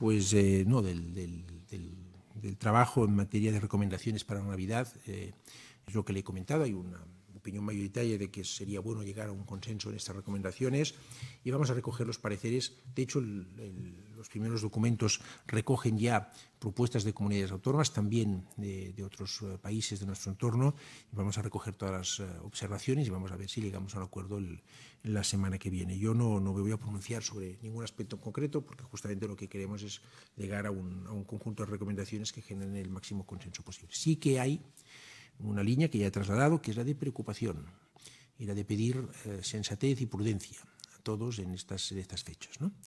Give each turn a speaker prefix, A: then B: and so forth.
A: pues, eh, no, del, trabajo en materia de recomendaciones para Navidad. Eh, es lo que le he comentado, hay una opinión mayoritaria de que sería bueno llegar a un consenso en estas recomendaciones y vamos a recoger los pareceres. De hecho, los primeros documentos recogen ya propuestas de comunidades autónomas, también de, otros eh, países de nuestro entorno. Vamos a recoger todas las eh, observaciones y vamos a ver si llegamos al acuerdo la semana que viene. Yo no, me voy a pronunciar sobre ningún aspecto en concreto porque justamente lo que queremos es llegar a un, conjunto de recomendaciones que generen el máximo consenso posible. Sí que hay una línea que ya he trasladado, que es la de preocupación y la de pedir eh, sensatez y prudencia a todos en estas, fechas.